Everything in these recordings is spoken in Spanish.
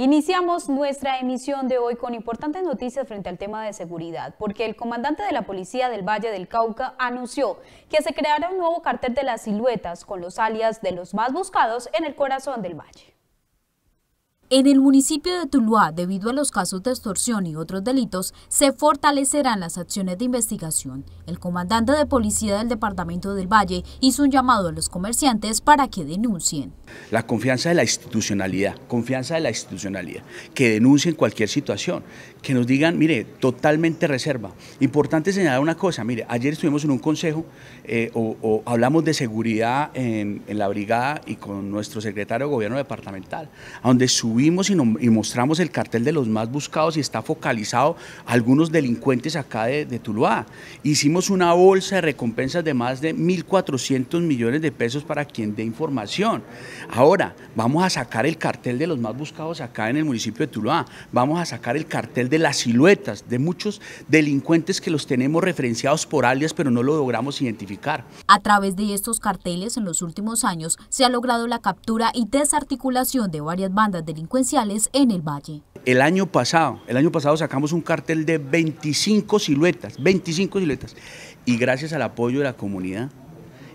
Iniciamos nuestra emisión de hoy con importantes noticias frente al tema de seguridad, porque el comandante de la Policía del Valle del Cauca anunció que se creará un nuevo cartel de las siluetas con los alias de los más buscados en el corazón del valle. En el municipio de Tuluá, debido a los casos de extorsión y otros delitos, se fortalecerán las acciones de investigación. El comandante de policía del departamento del Valle hizo un llamado a los comerciantes para que denuncien. La confianza de la institucionalidad, confianza de la institucionalidad, que denuncien cualquier situación, que nos digan, mire, totalmente reserva. Importante señalar una cosa, mire, ayer estuvimos en un consejo eh, o, hablamos de seguridad en, la brigada y con nuestro secretario de gobierno departamental, donde subimos Vimos y, mostramos el cartel de los más buscados y está focalizado algunos delincuentes acá de, de Tuluá. Hicimos una bolsa de recompensas de más de 1.400 millones de pesos para quien dé información. Ahora, vamos a sacar el cartel de los más buscados acá en el municipio de Tuluá. Vamos a sacar el cartel de las siluetas de muchos delincuentes que los tenemos referenciados por alias, pero no lo logramos identificar. A través de estos carteles, en los últimos años, se ha logrado la captura y desarticulación de varias bandas delincuentes en el valle. El año pasado, el año pasado sacamos un cartel de 25 siluetas, 25 siluetas, y gracias al apoyo de la comunidad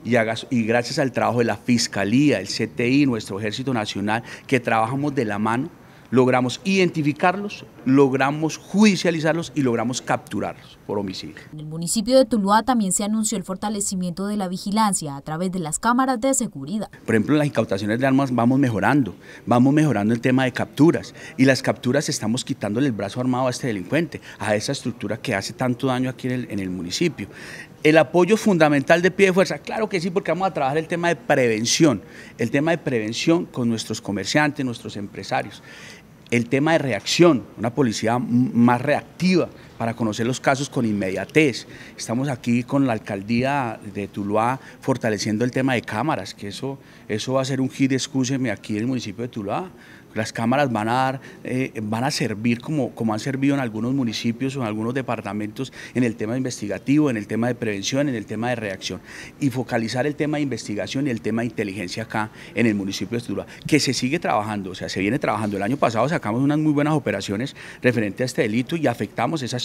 y, y gracias al trabajo de la Fiscalía, el CTI, nuestro Ejército Nacional, que trabajamos de la mano, logramos identificarlos, logramos judicializarlos y logramos capturarlos por homicidio. En el municipio de Tuluá también se anunció el fortalecimiento de la vigilancia a través de las cámaras de seguridad. Por ejemplo, las incautaciones de armas vamos mejorando, vamos mejorando el tema de capturas y las capturas estamos quitándole el brazo armado a este delincuente, a esa estructura que hace tanto daño aquí en en el municipio. El apoyo fundamental de pie de fuerza, claro que sí, porque vamos a trabajar el tema de prevención, el tema de prevención con nuestros comerciantes, nuestros empresarios el tema de reacción, una policía más reactiva, para conocer los casos con inmediatez. Estamos aquí con la alcaldía de Tuluá fortaleciendo el tema de cámaras, que eso, eso va a ser un hit, escúcheme aquí en el municipio de Tuluá. Las cámaras van a, dar, eh, van a servir como, como han servido en algunos municipios o en algunos departamentos en el tema investigativo, en el tema de prevención, en el tema de reacción. Y focalizar el tema de investigación y el tema de inteligencia acá en el municipio de Tuluá, que se sigue trabajando, o sea, se viene trabajando. El año pasado sacamos unas muy buenas operaciones referente a este delito y afectamos esas